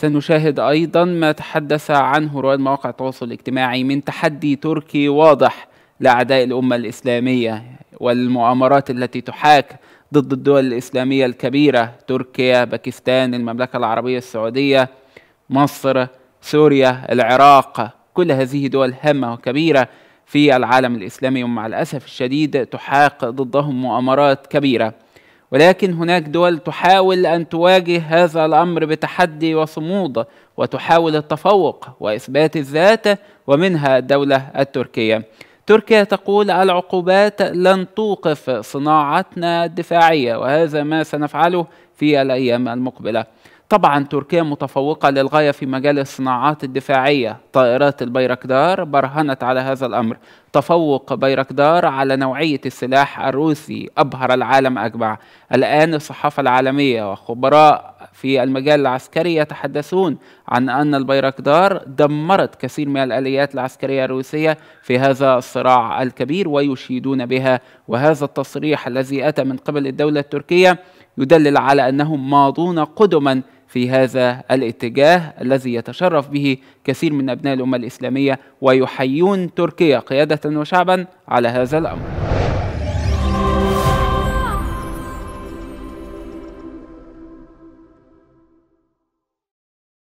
سنشاهد أيضا ما تحدث عنه رواد مواقع التواصل الاجتماعي من تحدي تركي واضح لأعداء الأمة الإسلامية والمؤامرات التي تحاك ضد الدول الإسلامية الكبيرة تركيا باكستان المملكة العربية السعودية مصر سوريا العراق كل هذه دول هامة وكبيرة في العالم الإسلامي ومع الأسف الشديد تحاق ضدهم مؤامرات كبيرة ولكن هناك دول تحاول ان تواجه هذا الامر بتحدي وصمود وتحاول التفوق واثبات الذات ومنها الدوله التركيه تركيا تقول العقوبات لن توقف صناعتنا الدفاعيه وهذا ما سنفعله في الايام المقبله طبعا تركيا متفوقة للغاية في مجال الصناعات الدفاعية طائرات البيركدار برهنت على هذا الأمر تفوق بيركدار على نوعية السلاح الروسي أبهر العالم أجمع الآن الصحافة العالمية وخبراء في المجال العسكري يتحدثون عن أن البيركدار دمرت كثير من الآليات العسكرية الروسية في هذا الصراع الكبير ويشيدون بها وهذا التصريح الذي أتى من قبل الدولة التركية يدلل على أنهم ماضون قدما في هذا الاتجاه الذي يتشرف به كثير من أبناء الأمة الإسلامية ويحيون تركيا قيادة وشعبا على هذا الأمر